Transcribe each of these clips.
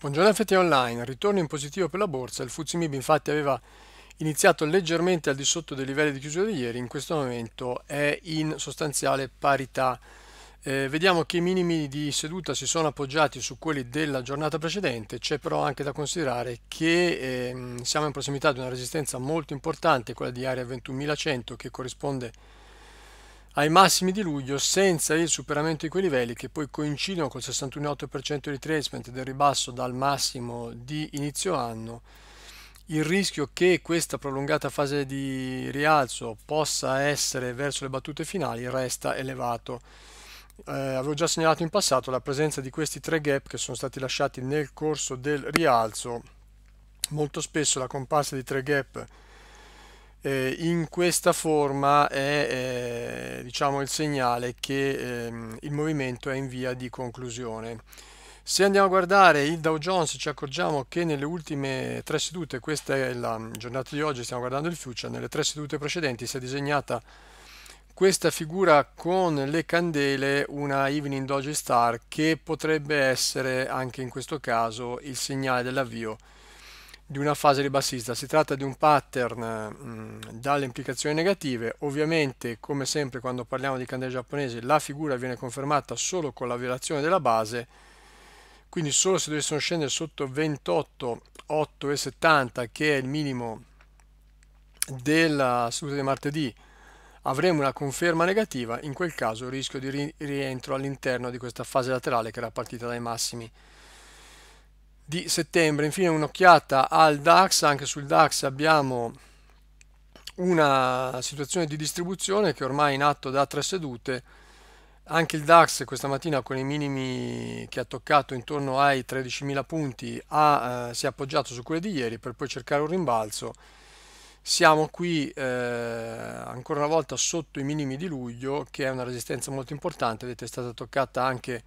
Buongiorno FT Online, ritorno in positivo per la borsa, il Fuzimib infatti aveva iniziato leggermente al di sotto dei livelli di chiusura di ieri, in questo momento è in sostanziale parità. Eh, vediamo che i minimi di seduta si sono appoggiati su quelli della giornata precedente, c'è però anche da considerare che eh, siamo in prossimità di una resistenza molto importante, quella di area 21.100 che corrisponde ai massimi di luglio senza il superamento di quei livelli che poi coincidono col 61,8% di retracement del ribasso dal massimo di inizio anno il rischio che questa prolungata fase di rialzo possa essere verso le battute finali resta elevato eh, avevo già segnalato in passato la presenza di questi tre gap che sono stati lasciati nel corso del rialzo molto spesso la comparsa di tre gap eh, in questa forma è eh, diciamo il segnale che ehm, il movimento è in via di conclusione. Se andiamo a guardare il Dow Jones ci accorgiamo che nelle ultime tre sedute, questa è la giornata di oggi, stiamo guardando il future, nelle tre sedute precedenti si è disegnata questa figura con le candele, una Evening Doge Star, che potrebbe essere anche in questo caso il segnale dell'avvio di una fase ribassista, si tratta di un pattern mh, mm, dalle implicazioni negative, ovviamente come sempre quando parliamo di candele giapponesi la figura viene confermata solo con la violazione della base, quindi solo se dovessero scendere sotto 28, 8 e 70 che è il minimo della seduta di martedì avremo una conferma negativa, in quel caso rischio di rientro all'interno di questa fase laterale che era partita dai massimi di settembre. Infine un'occhiata al DAX, anche sul DAX abbiamo una situazione di distribuzione che ormai è in atto da tre sedute. Anche il DAX questa mattina con i minimi che ha toccato intorno ai 13.000 punti ha, eh, si è appoggiato su quelle di ieri per poi cercare un rimbalzo. Siamo qui eh, ancora una volta sotto i minimi di luglio che è una resistenza molto importante, vedete è stata toccata anche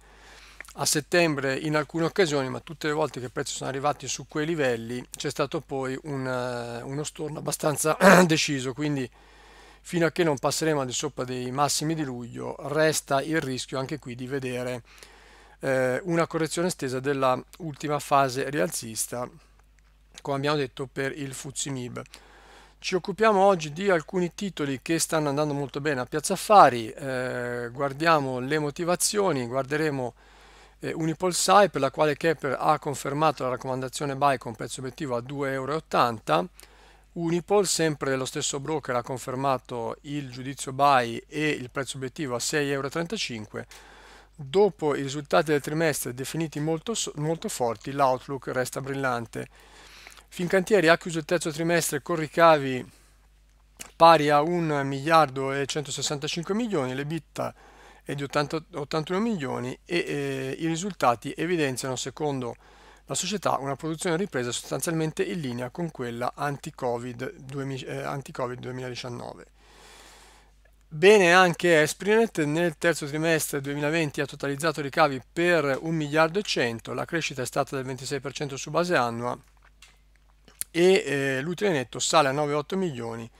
a settembre in alcune occasioni, ma tutte le volte che i prezzi sono arrivati su quei livelli c'è stato poi un, eh, uno storno abbastanza deciso, quindi fino a che non passeremo al di sopra dei massimi di luglio resta il rischio anche qui di vedere eh, una correzione estesa della ultima fase rialzista, come abbiamo detto per il Fuzimib. Ci occupiamo oggi di alcuni titoli che stanno andando molto bene a Piazza Affari, eh, guardiamo le motivazioni, guarderemo eh, Unipolsai per la quale Kepler ha confermato la raccomandazione buy con prezzo obiettivo a 2,80 euro Unipol, sempre lo stesso broker, ha confermato il giudizio buy e il prezzo obiettivo a 6,35 euro. Dopo i risultati del trimestre definiti molto, molto forti, l'outlook resta brillante. Fincantieri ha chiuso il terzo trimestre con ricavi pari a 1 miliardo e 165 milioni, le l'EBITDA e di 80, 81 milioni e eh, i risultati evidenziano secondo la società una produzione ripresa sostanzialmente in linea con quella anti-Covid, eh, anti 2019. Bene anche Esprinet, nel terzo trimestre 2020 ha totalizzato ricavi per 1 miliardo e 100, la crescita è stata del 26% su base annua e eh, l'utile netto sale a 9,8 milioni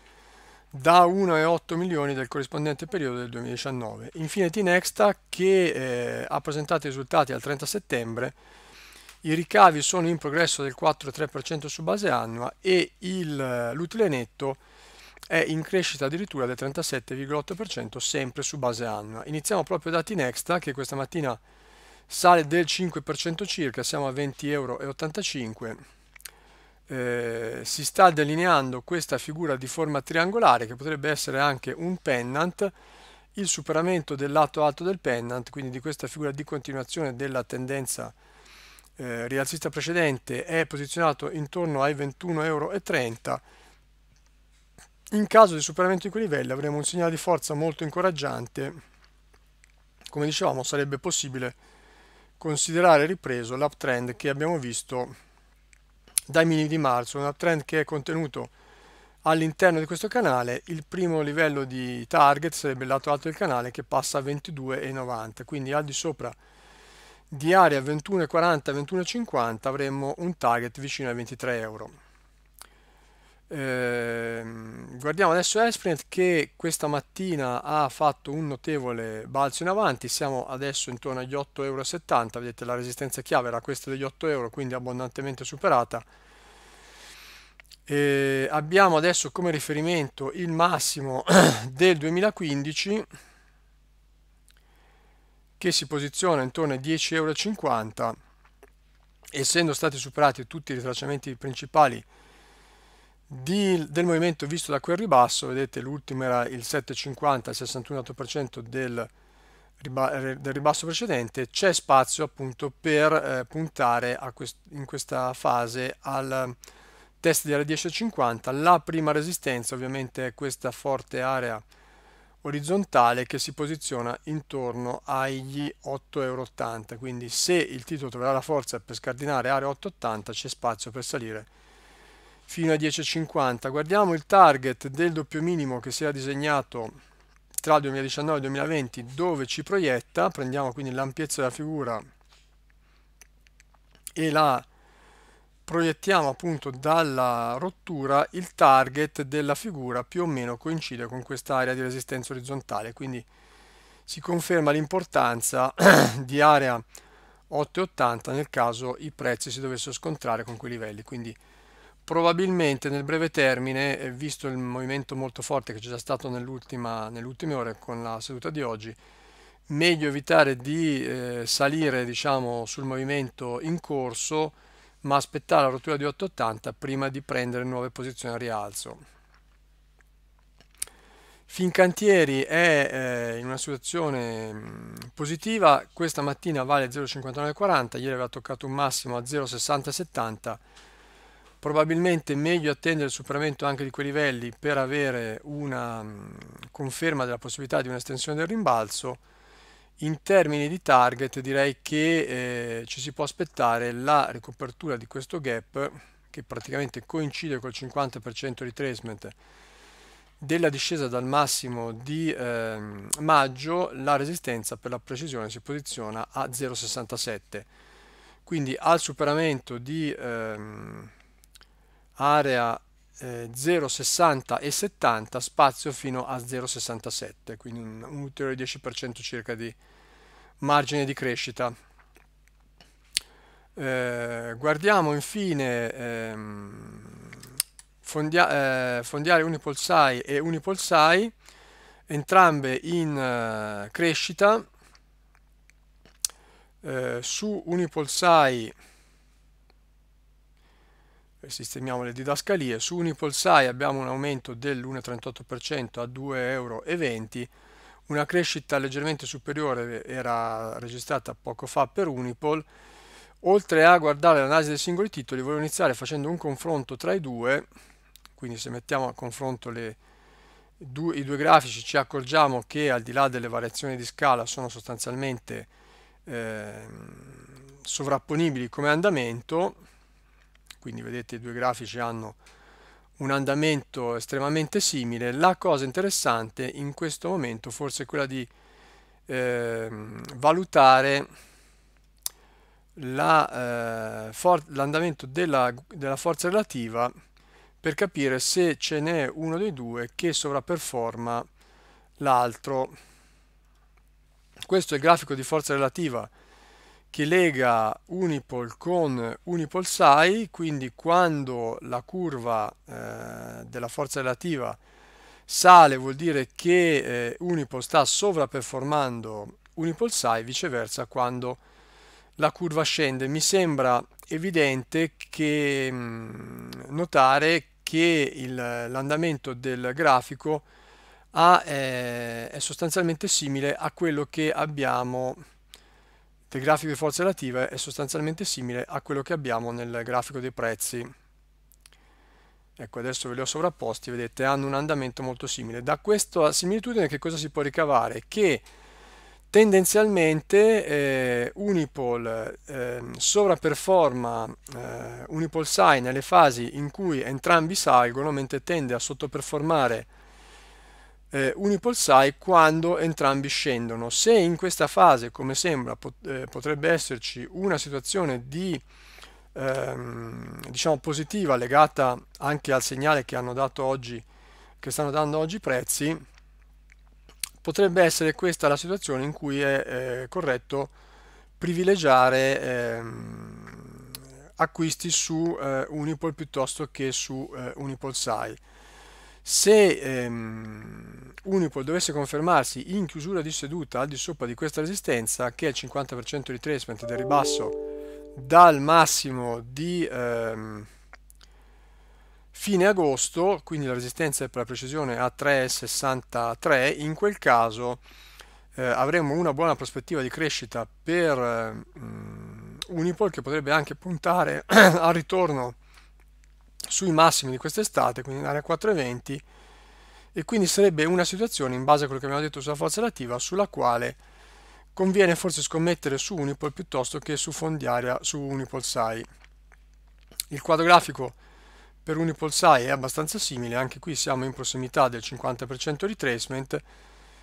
da 1,8 milioni del corrispondente periodo del 2019. Infine Nexta che eh, ha presentato i risultati al 30 settembre, i ricavi sono in progresso del 4,3% su base annua e il, eh, l'utile netto è in crescita addirittura del 37,8% sempre su base annua. Iniziamo proprio da Tinexta che questa mattina sale del 5% circa, siamo a 20,85 euro eh, si sta delineando questa figura di forma triangolare che potrebbe essere anche un pennant il superamento del lato alto del pennant quindi di questa figura di continuazione della tendenza eh, rialzista precedente è posizionato intorno ai 21,30 euro in caso di superamento di quei livelli avremo un segnale di forza molto incoraggiante come dicevamo sarebbe possibile considerare ripreso l'uptrend che abbiamo visto dai minimi di marzo, un uptrend che è contenuto all'interno di questo canale, il primo livello di target sarebbe il lato alto del canale che passa a 22,90, quindi al di sopra di area 21,40-21,50 avremmo un target vicino ai 23 euro. Ehm, guardiamo adesso Esprint che questa mattina ha fatto un notevole balzo in avanti, siamo adesso intorno agli 8,70 euro, vedete la resistenza chiave era questa degli 8 euro, quindi abbondantemente superata. Eh, abbiamo adesso come riferimento il massimo del 2015 che si posiziona intorno ai 10,50 euro, essendo stati superati tutti i ritracciamenti principali di, del movimento visto da quel ribasso, vedete l'ultimo era il 7,50, il 61% del, eh, del, ribasso precedente, c'è spazio appunto per eh, puntare quest in questa fase al test di area 10,50, la prima resistenza ovviamente è questa forte area orizzontale che si posiziona intorno agli 8,80 euro, quindi se il titolo troverà la forza per scardinare area 8,80 c'è spazio per salire fino a 10,50. Guardiamo il target del doppio minimo che si era disegnato tra il 2019 e il 2020 dove ci proietta, prendiamo quindi l'ampiezza della figura e la proiettiamo appunto dalla rottura il target della figura più o meno coincide con quest'area di resistenza orizzontale quindi si conferma l'importanza di area 8,80 nel caso i prezzi si dovessero scontrare con quei livelli quindi probabilmente nel breve termine, eh, visto il movimento molto forte che c'è già stato nell'ultima, nelle ultime con la seduta di oggi, meglio evitare di eh, salire diciamo, sul movimento in corso, ma aspettare la rottura di 880 prima di prendere nuove posizioni a rialzo. Fincantieri è eh, in una situazione mh, mm, positiva, questa mattina vale 0,5940, ieri aveva toccato un massimo a 0,6070, probabilmente è meglio attendere il superamento anche di quei livelli per avere una mm, conferma della possibilità di un'estensione del rimbalzo in termini di target direi che eh, ci si può aspettare la ricopertura di questo gap che praticamente coincide col 50% retracement della discesa dal massimo di eh, maggio la resistenza per la precisione si posiziona a 0,67 quindi al superamento di eh, area eh, 0,60 e 70 spazio fino a 0,67 quindi un, un ulteriore 10% circa di margine di crescita eh, guardiamo infine ehm, fondia eh, fondiare Unipolsai e Unipolsai entrambe in eh, crescita eh, su Unipolsai sistemiamo le didascalie, su Unipolsai abbiamo un aumento dell'1,38% a 2,20 euro, una crescita leggermente superiore era registrata poco fa per Unipol. Oltre a guardare l'analisi dei singoli titoli, voglio iniziare facendo un confronto tra i due, quindi se mettiamo a confronto le, due, i due grafici ci accorgiamo che al di là delle variazioni di scala sono sostanzialmente eh, sovrapponibili come andamento, quindi vedete i due grafici hanno un andamento estremamente simile la cosa interessante in questo momento forse è quella di eh, valutare l'andamento la, eh, della, della forza relativa per capire se ce n'è uno dei due che sovraperforma l'altro questo è il grafico di forza relativa che lega Unipol con Unipol Sai, quindi quando la curva eh, della forza relativa sale vuol dire che eh, Unipol sta sovraperformando Unipol Sai, viceversa quando la curva scende. Mi sembra evidente che mh, mm, notare che l'andamento del grafico ha, eh, è sostanzialmente simile a quello che abbiamo del grafico di forze relative è sostanzialmente simile a quello che abbiamo nel grafico dei prezzi ecco adesso ve li ho sovrapposti vedete hanno un andamento molto simile da questa similitudine che cosa si può ricavare che tendenzialmente eh, Unipol eh, sovraperforma eh, Unipol Sai nelle fasi in cui entrambi salgono mentre tende a sottoperformare eh, un quando entrambi scendono. Se in questa fase, come sembra, eh, potrebbe esserci una situazione di ehm, diciamo positiva legata anche al segnale che hanno dato oggi che stanno dando oggi i prezzi potrebbe essere questa la situazione in cui è eh, corretto privilegiare ehm, acquisti su eh, Unipol piuttosto che su eh, Unipol SAI se ehm, Unipol dovesse confermarsi in chiusura di seduta al di sopra di questa resistenza, che è il 50% di retracement del ribasso dal massimo di ehm, fine agosto, quindi la resistenza è per la precisione a 3,63, in quel caso eh, avremo una buona prospettiva di crescita per ehm, Unipol che potrebbe anche puntare al ritorno sui massimi di quest'estate, quindi in area 4,20 e quindi sarebbe una situazione in base a quello che abbiamo detto sulla forza relativa sulla quale conviene forse scommettere su Unipol piuttosto che su fondiaria su Unipol SAI. Il quadro grafico per Unipol SAI è abbastanza simile, anche qui siamo in prossimità del 50% retracement,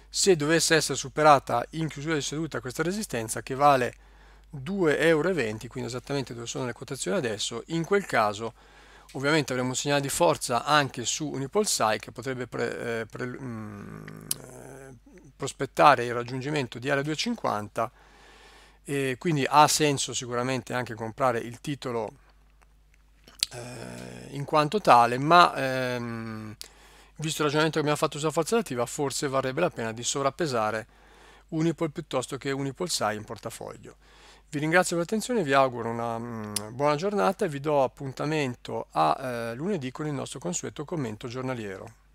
se dovesse essere superata in chiusura di seduta questa resistenza che vale 2,20 euro, quindi esattamente dove sono le quotazioni adesso, in quel caso Ovviamente avremo un segnale di forza anche su UnipolSci che potrebbe pre, eh, pre, mh, mm, eh, prospettare il raggiungimento di area 250 e quindi ha senso sicuramente anche comprare il titolo eh, in quanto tale, ma ehm, visto il ragionamento che abbiamo fatto sulla forza relativa forse varrebbe la pena di sovrappesare Unipol piuttosto che Unipol Sai in portafoglio. Vi ringrazio per l'attenzione, vi auguro una mm, buona giornata e vi do appuntamento a eh, lunedì con il nostro consueto commento giornaliero.